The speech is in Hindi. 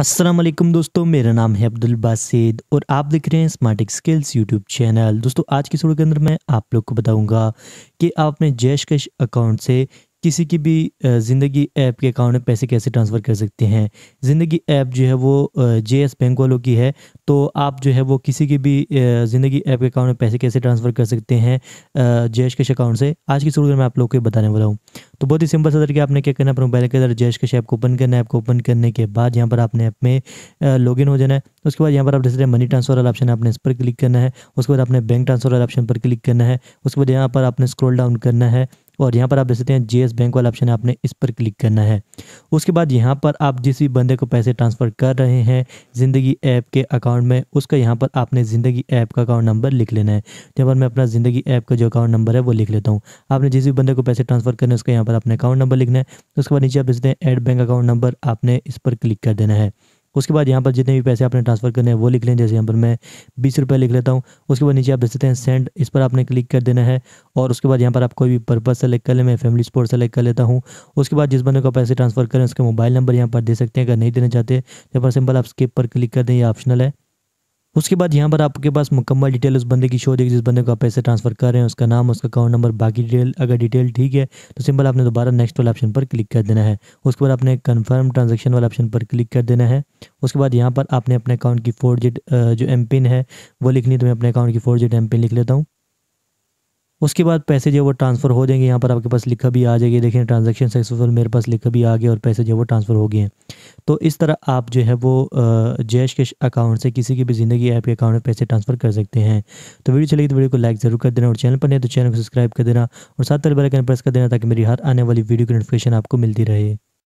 असलम दोस्तों मेरा नाम है अब्दुल बासिद और आप देख रहे हैं स्मार्ट स्किल्स यूट्यूब चैनल दोस्तों आज की वीडियो के अंदर मैं आप लोग को बताऊंगा कि आप अपने कश अकाउंट से किसी की भी ज़िंदगी ऐप के अकाउंट में पैसे कैसे ट्रांसफ़र कर सकते हैं ज़िंदगी ऐप जो है वो जे एस बैंक वालों की है तो आप जो है वो किसी की भी ज़िंदगी ऐप के अकाउंट में पैसे कैसे ट्रांसफ़र कर सकते हैं जैश कश अकाउंट से आज की शुरू में आप लोग को बताने वाला हूँ तो बहुत ही सिंपल सा तरीके आपने क्या करना अपने मोबाइल के अंदर जैश कश ऐप को ओपन करना है ऐप को ओपन करने के बाद यहाँ पर आपने ऐप में लॉग हो जाना है उसके बाद यहाँ पर आप जैसे मनी ट्रांसफ़र वाला ऑप्शन है आपने इस पर क्लिक करना है उसके बाद आपने बैंक ट्रांसफ़र वाला ऑप्शन पर क्लिक करना है उसके बाद यहाँ पर आपने स्क्रोल डाउन करना है और यहाँ पर आप देख सकते हैं जे बैंक वाला ऑप्शन है आपने इस पर क्लिक करना है उसके बाद यहाँ पर आप जिस भी बंदे को पैसे ट्रांसफ़र कर रहे हैं ज़िंदगी ऐप के अकाउंट में उसका यहाँ पर आपने ज़िंदगी ऐप का अकाउंट नंबर लिख लेना है यहाँ पर मैं अपना ज़िंदगी ऐप का जो अकाउंट नंबर है वो लिख लेता हूँ आपने जिस भी बंदे को पैसे ट्रांसफ़र करना है उसका यहाँ पर अपने अकाउंट नंबर लिखना है उसके बाद नीचे आप देखते हैं एड बैंक अकाउंट नंबर आपने इस पर क्लिक कर देना है उसके बाद यहाँ पर जितने भी पैसे आपने ट्रांसफ़र करने हैं वो लिख लें जैसे यहाँ पर मैं बीस रुपये लिख लेता हूँ उसके बाद नीचे आप देख सकते हैं सेंड इस पर आपने क्लिक कर देना है और उसके बाद यहाँ पर आप कोई भी पर्पज़ सेलेक्ट कर लें मैं फैमिली स्पोर्ट सेलेक्ट कर लेता हूँ उसके बाद जिस बंदे को पैसे ट्रांसफ़र करें उसके मोबाइल नंबर यहाँ पर दे सकते हैं अगर नहीं देना चाहते यहाँ पर सिंपल आप स्किप पर क्लिक कर दें ये ऑप्शनल है उसके बाद यहाँ पर आपके पास मुकम्मल डिटेल उस बंदे की शो देगी जिस बंदे को आप पैसे ट्रांसफर कर रहे हैं उसका नाम उसका अकाउंट नंबर बाकी डिटेल अगर डिटेल ठीक है तो सिंपल आपने दोबारा नेक्स्ट वाला ऑप्शन पर क्लिक कर देना है उसके बाद आपने कन्फर्म ट्रांजेक्शन वाला ऑप्शन पर क्लिक कर देना है उसके बाद यहाँ पर आपने अपने अकाउंट की फोर जो एम पिन है वो लिखनी तो मैं अपने अकाउंट की फोर डिजिट एम पिन लिख लेता हूँ उसके बाद पैसे जो वो ट्रांसफ़र हो जाएंगे यहाँ पर आपके पास लिखा भी आ जाएगी देखें ट्रांजेक्शन सक्सेसफुल मेरे पास लिखा भी आ गया और पैसे जो वो ट्रांसफ़र हो गए हैं तो इस तरह आप जो है वो जैश के अकाउंट से किसी की भी ज़िंदगी ऐप के अकाउंट में पैसे ट्रांसफ़र कर सकते हैं तो वीडियो चलेगी तो वीडियो को लाइक ज़रूर कर देना और चैनल पर नहीं तो चैनल को सब्सक्राइब कर देना और साथ तरह आइकन प्रेस कर देना ताकि मेरी हर आने वाली वीडियो की नोटिफिकेशन आपको मिलती रहे